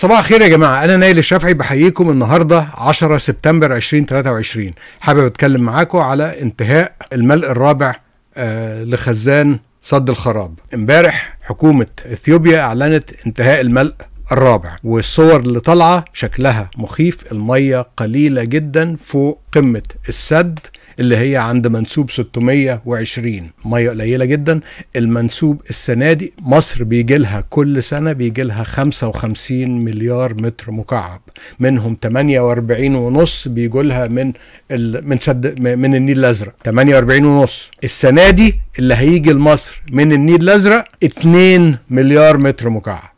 صباح الخير يا جماعة أنا نايل الشافعي بحييكم النهاردة 10 سبتمبر 2023 حابب أتكلم معاكم على انتهاء الملء الرابع آه، لخزان صد الخراب امبارح حكومة اثيوبيا أعلنت انتهاء الملء الرابع والصور اللي طالعه شكلها مخيف الميه قليله جدا فوق قمه السد اللي هي عند منسوب 620 ميه قليله جدا المنسوب السنه دي مصر بيجي لها كل سنه بيجي لها 55 مليار متر مكعب منهم 48 ونص بيجوا لها من ال... من سد من النيل الازرق 48 ونص السنه دي اللي هيجي لمصر من النيل الازرق 2 مليار متر مكعب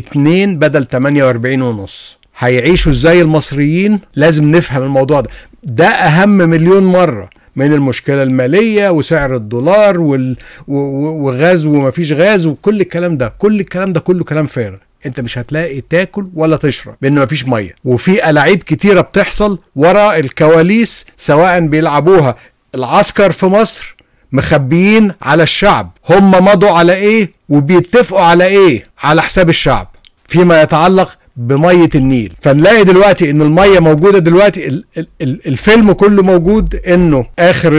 2 بدل 48 ونص هيعيشوا ازاي المصريين لازم نفهم الموضوع ده ده اهم مليون مره من المشكله الماليه وسعر الدولار وال... و... وغاز ومفيش غاز وكل الكلام ده كل الكلام ده كله كلام فارغ انت مش هتلاقي تاكل ولا تشرب لان مفيش ميه وفي الاعيب كتيره بتحصل ورا الكواليس سواء بيلعبوها العسكر في مصر مخبيين على الشعب هم مضوا على ايه وبيتفقوا على ايه على حساب الشعب فيما يتعلق بمية النيل فنلاقي دلوقتي ان المية موجودة دلوقتي الفيلم كله موجود انه اخر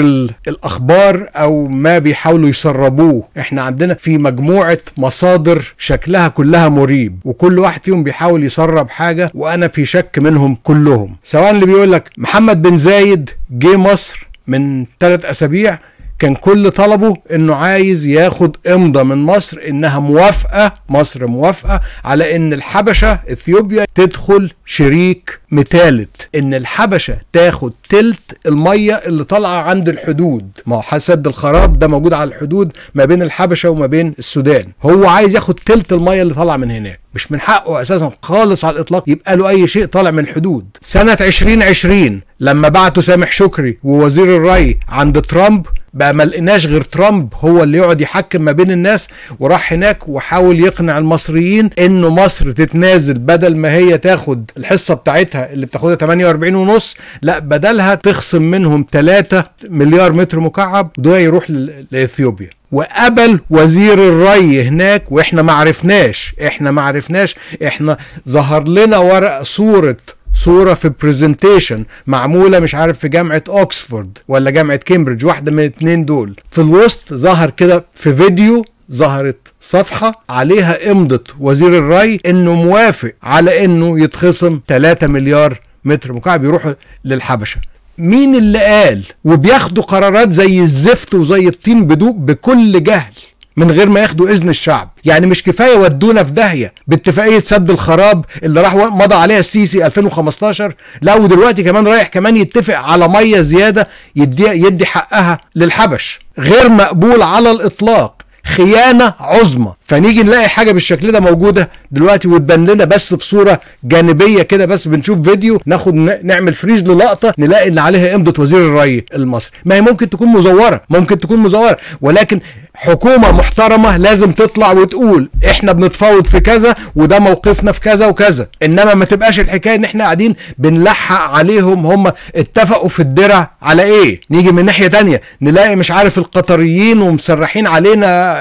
الاخبار او ما بيحاولوا يسربوه احنا عندنا في مجموعة مصادر شكلها كلها مريب وكل واحد فيهم بيحاول يسرب حاجة وانا في شك منهم كلهم سواء اللي بيقولك محمد بن زايد جه مصر من ثلاث اسابيع كان كل طلبه انه عايز ياخد امضى من مصر انها موافقه مصر موافقه على ان الحبشه اثيوبيا تدخل شريك متالت ان الحبشه تاخد تلت الميه اللي طالعه عند الحدود ما هو حسد الخراب ده موجود على الحدود ما بين الحبشه وما بين السودان هو عايز ياخد تلت الميه اللي طالعه من هناك مش من حقه اساسا خالص على الاطلاق يبقى له اي شيء طالع من الحدود سنه 2020 لما بعتوا سامح شكري ووزير الري عند ترامب بقى ما لقيناش غير ترامب هو اللي يقعد يحكم ما بين الناس وراح هناك وحاول يقنع المصريين انه مصر تتنازل بدل ما هي تاخد الحصه بتاعتها اللي بتاخدها 48 ونص لا بدلها تخصم منهم 3 مليار متر مكعب وده يروح لاثيوبيا وقبل وزير الري هناك واحنا ما عرفناش احنا ما عرفناش احنا ظهر لنا ورق صوره صوره في برزنتيشن معموله مش عارف في جامعه اوكسفورد ولا جامعه كامبريدج واحده من الاثنين دول في الوسط ظهر كده في فيديو ظهرت صفحة عليها إمضة وزير الري إنه موافق على إنه يتخصم 3 مليار متر مكعب يروحوا للحبشة مين اللي قال وبياخدوا قرارات زي الزفت وزي الطين بدوق بكل جهل من غير ما ياخدوا اذن الشعب يعني مش كفايه ودونا في داهيه باتفاقيه سد الخراب اللي راح مضى عليها السيسي 2015 لا ودلوقتي كمان رايح كمان يتفق على ميه زياده يدي يدي حقها للحبش غير مقبول على الاطلاق خيانه عظمى فنيجي نلاقي حاجه بالشكل ده موجوده دلوقتي وتبان لنا بس في صوره جانبيه كده بس بنشوف فيديو ناخد نعمل فريز للقطه نلاقي اللي عليها امضه وزير الري المصري ما هي ممكن تكون مزوره ممكن تكون مزوره ولكن حكومه محترمه لازم تطلع وتقول احنا بنتفاوض في كذا وده موقفنا في كذا وكذا انما ما تبقاش الحكايه ان احنا قاعدين بنلحق عليهم هم اتفقوا في الدرع على ايه نيجي من ناحيه تانية نلاقي مش عارف القطريين ومسرحين علينا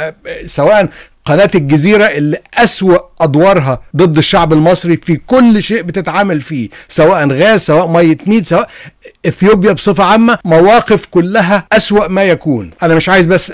سواء قناة الجزيرة اللي أسوأ ادوارها ضد الشعب المصري في كل شيء بتتعامل فيه سواء غاز سواء ميه نيل سواء اثيوبيا بصفه عامه مواقف كلها اسوا ما يكون انا مش عايز بس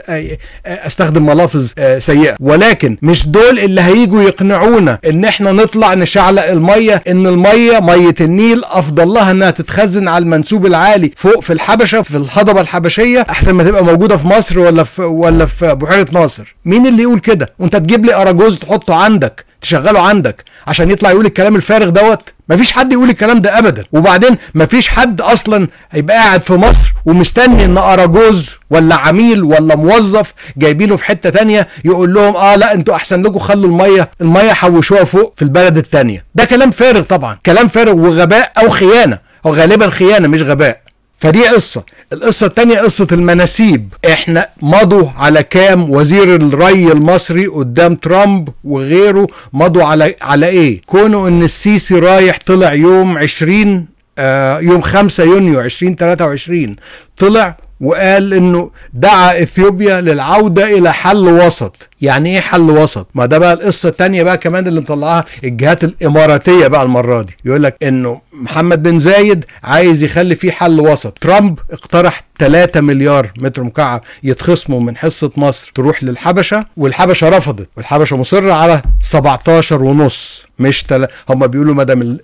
استخدم ملافظ سيئه ولكن مش دول اللي هيجوا يقنعونا ان احنا نطلع نشعلق الميه ان الميه ميه النيل افضل لها انها تتخزن على المنسوب العالي فوق في الحبشه في الهضبه الحبشيه احسن ما تبقى موجوده في مصر ولا في ولا في بحيره ناصر مين اللي يقول كده وانت تجيب لي اراجوز تحطه عندك تشغله عندك عشان يطلع يقول الكلام الفارغ دوت مفيش حد يقول الكلام ده ابدا وبعدين مفيش حد اصلا هيبقى قاعد في مصر ومستني ان اراجوز ولا عميل ولا موظف جايبينه في حته تانية يقول لهم اه لا انتوا احسن لكم خلوا الميه الميه حوشوها فوق في البلد التانية ده كلام فارغ طبعا كلام فارغ وغباء او خيانه وغالبا غالبا خيانه مش غباء فدي قصه القصه التانية قصه المناسيب احنا مضوا على كام وزير الري المصري قدام ترامب وغيره مضوا على على ايه كونه ان السيسي رايح طلع يوم 20 آه يوم 5 يونيو 2023 طلع وقال انه دعا اثيوبيا للعوده الى حل وسط يعني ايه حل وسط ما ده بقى القصه التانية بقى كمان اللي مطلعها الجهات الاماراتيه بقى المره دي يقول لك انه محمد بن زايد عايز يخلي فيه حل وسط ترامب اقترح 3 مليار متر مكعب يتخصموا من حصة مصر تروح للحبشة والحبشة رفضت والحبشة مصرة على 17 ونص مش تل... هم بيقولوا مدام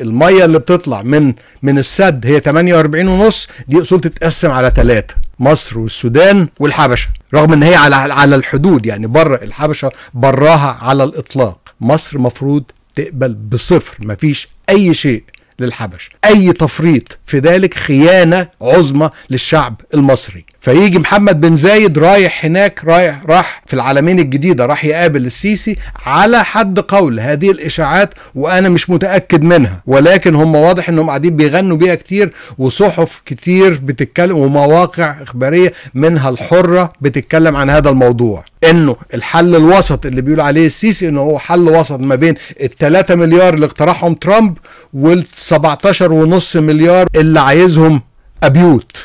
الميه اللي بتطلع من من السد هي 48 ونص دي اصول تتقسم على ثلاثه مصر والسودان والحبشه رغم ان هي على على الحدود يعني بره الحبشه براها على الاطلاق مصر مفروض تقبل بصفر مفيش اي شيء للحبش أي تفريط في ذلك خيانة عظمى للشعب المصري فيجي محمد بن زايد رايح هناك رايح راح في العالمين الجديده راح يقابل السيسي على حد قول هذه الاشاعات وانا مش متاكد منها ولكن هم واضح انهم قاعدين بيغنوا بيها كتير وصحف كتير بتتكلم ومواقع اخباريه منها الحره بتتكلم عن هذا الموضوع انه الحل الوسط اللي بيقول عليه السيسي انه هو حل وسط ما بين ال 3 مليار اللي اقترحهم ترامب وال 17 ونص مليار اللي عايزهم ابيوت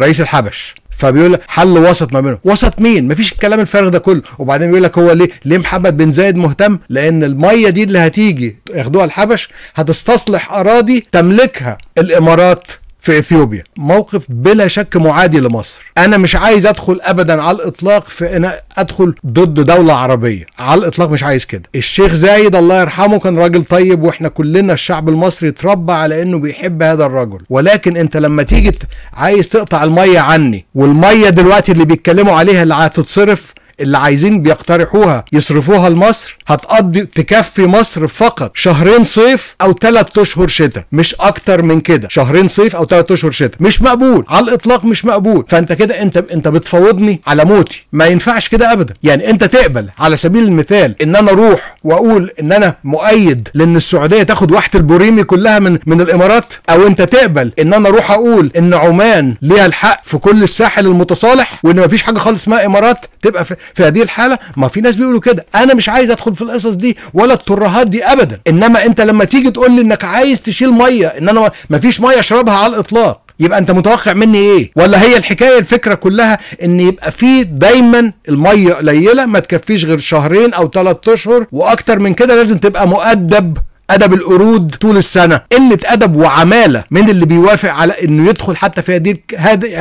رئيس الحبش فبيقول حل وسط ما بينهم وسط مين مفيش الكلام الفارغ ده كله وبعدين بيقول لك هو ليه ليه محمد بن زايد مهتم لان الميه دي اللي هتيجي ياخدوها الحبش هتستصلح اراضي تملكها الامارات في اثيوبيا موقف بلا شك معادي لمصر انا مش عايز ادخل ابدا على الاطلاق في ان ادخل ضد دوله عربيه على الاطلاق مش عايز كده الشيخ زايد الله يرحمه كان راجل طيب واحنا كلنا الشعب المصري اتربى على انه بيحب هذا الرجل ولكن انت لما تيجي عايز تقطع الميه عني والميه دلوقتي اللي بيتكلموا عليها اللي هتتصرف اللي عايزين بيقترحوها يصرفوها لمصر هتقضي تكفي مصر فقط شهرين صيف او ثلاث اشهر شتاء مش اكتر من كده شهرين صيف او ثلاث اشهر شتاء مش مقبول على الاطلاق مش مقبول فانت كده انت انت بتفاوضني على موتي ما ينفعش كده ابدا يعني انت تقبل على سبيل المثال ان انا اروح واقول ان انا مؤيد لان السعوديه تاخد واحه البوريمي كلها من من الامارات او انت تقبل ان انا اروح اقول ان عمان ليها الحق في كل الساحل المتصالح وان مفيش حاجه خالص اسمها امارات تبقى في في هذه الحاله ما في ناس بيقولوا كده انا مش عايز ادخل في القصص دي ولا الترهات دي ابدا انما انت لما تيجي تقول لي انك عايز تشيل ميه ان انا ما فيش ميه اشربها على الاطلاق يبقى انت متوقع مني ايه ولا هي الحكايه الفكره كلها ان يبقى في دايما الميه قليله ما تكفيش غير شهرين او ثلاث اشهر واكتر من كده لازم تبقى مؤدب ادب القرود طول السنه قله ادب وعماله من اللي بيوافق على انه يدخل حتى في هذه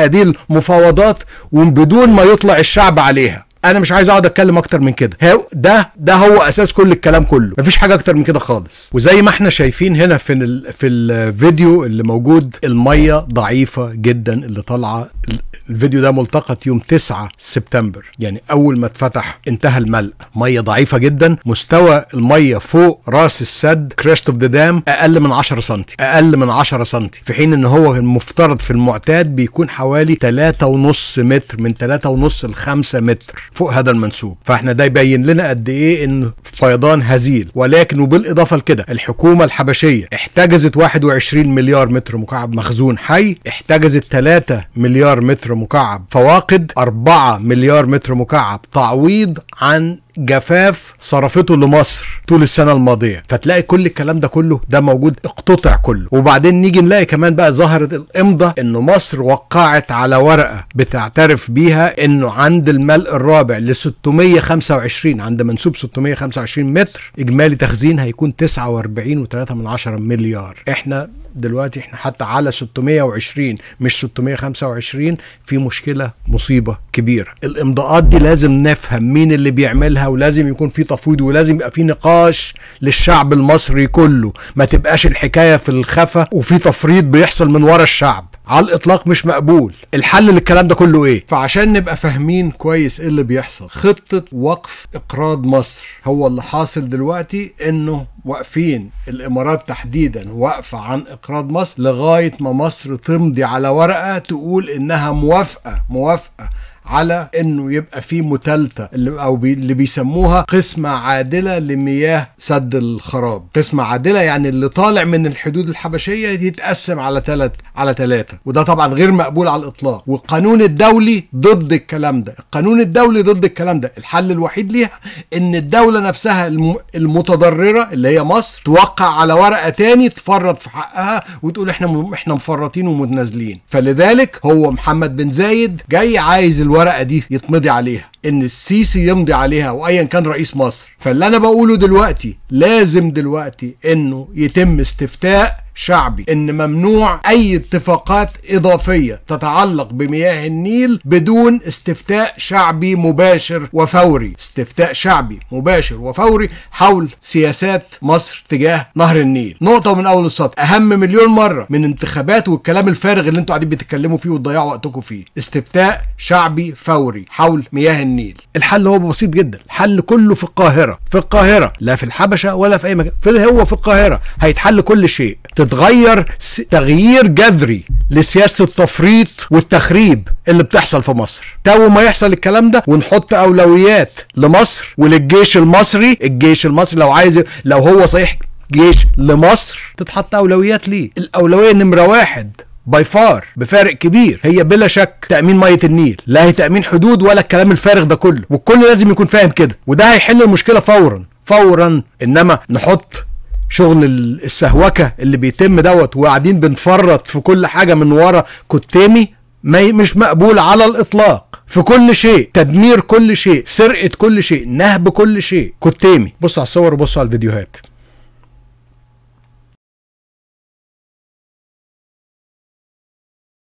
هذه المفاوضات وبدون ما يطلع الشعب عليها انا مش عايز اقعد اتكلم اكتر من كده ده ده هو اساس كل الكلام كله مفيش حاجه اكتر من كده خالص وزي ما احنا شايفين هنا في ال... في الفيديو اللي موجود الميه ضعيفه جدا اللي طالعه الفيديو ده ملتقط يوم 9 سبتمبر يعني اول ما اتفتح انتهى الملء ميه ضعيفه جدا مستوى الميه فوق راس السد كريست اوف ذا دام اقل من 10 سم اقل من 10 سم في حين ان هو المفترض في المعتاد بيكون حوالي 3.5 متر من 3.5 ل 5 متر فوق هذا المنسوب فاحنا ده يبين لنا قد ايه ان فيضان هزيل ولكن وبالاضافه لكده الحكومه الحبشيه احتجزت 21 مليار متر مكعب مخزون حي احتجزت 3 مليار متر مكعب فواقد 4 مليار متر مكعب تعويض عن جفاف صرفته لمصر طول السنه الماضيه فتلاقي كل الكلام ده كله ده موجود اقتطع كله وبعدين نيجي نلاقي كمان بقى ظهرت الامضه ان مصر وقعت على ورقه بتعترف بيها انه عند الملء الرابع ل 625 عند منسوب 625 متر اجمالي تخزين هيكون 49.3 مليار احنا دلوقتي احنا حتى على 620 مش 625 في مشكله مصيبه كبيره الامضاءات دي لازم نفهم مين اللي بيعملها ولازم يكون في تفويض ولازم يبقى في نقاش للشعب المصري كله ما تبقاش الحكايه في الخفا وفي تفريط بيحصل من ورا الشعب على الاطلاق مش مقبول الحل للكلام ده كله ايه فعشان نبقى فاهمين كويس ايه اللي بيحصل خطه وقف اقراض مصر هو اللي حاصل دلوقتي انه واقفين الامارات تحديدا واقفه عن اقراض مصر لغايه ما مصر تمضي على ورقه تقول انها موافقه موافقه على انه يبقى في متالته او بي اللي بيسموها قسمه عادله لمياه سد الخراب قسمه عادله يعني اللي طالع من الحدود الحبشيه يتقسم على ثلاث على ثلاثه وده طبعا غير مقبول على الاطلاق والقانون الدولي ضد الكلام ده القانون الدولي ضد الكلام ده الحل الوحيد ليها ان الدوله نفسها المتضرره اللي هي مصر توقع على ورقه تاني تفرط في حقها وتقول احنا احنا مفرطين ومتنازلين فلذلك هو محمد بن زايد جاي عايز الو... الورقه دي يتمضي عليها ان السيسي يمضي عليها وايا كان رئيس مصر فاللي انا بقوله دلوقتي لازم دلوقتي انه يتم استفتاء شعبي ان ممنوع اي اتفاقات اضافيه تتعلق بمياه النيل بدون استفتاء شعبي مباشر وفوري استفتاء شعبي مباشر وفوري حول سياسات مصر تجاه نهر النيل نقطه من اول السطر اهم مليون مره من انتخابات والكلام الفارغ اللي انتوا قاعدين بتتكلموا فيه وتضيعوا وقتكم فيه استفتاء شعبي فوري حول مياه النيل الحل هو بسيط جدا الحل كله في القاهره في القاهره لا في الحبشه ولا في اي مكان في هو في القاهره هيتحل كل شيء تتغير تغيير جذري لسياسه التفريط والتخريب اللي بتحصل في مصر تو ما يحصل الكلام ده ونحط اولويات لمصر وللجيش المصري الجيش المصري لو عايز لو هو صحيح جيش لمصر تتحط اولويات ليه الاولويه نمره واحد باي فار بفارق كبير هي بلا شك تامين ميه النيل لا هي تامين حدود ولا الكلام الفارغ ده كله والكل لازم يكون فاهم كده وده هيحل المشكله فورا فورا انما نحط شغل السهوكه اللي بيتم دوت وقاعدين بنفرط في كل حاجه من ورا كتامي ما مش مقبول على الاطلاق في كل شيء تدمير كل شيء سرقه كل شيء نهب كل شيء كتامي بص على الصور وبص على الفيديوهات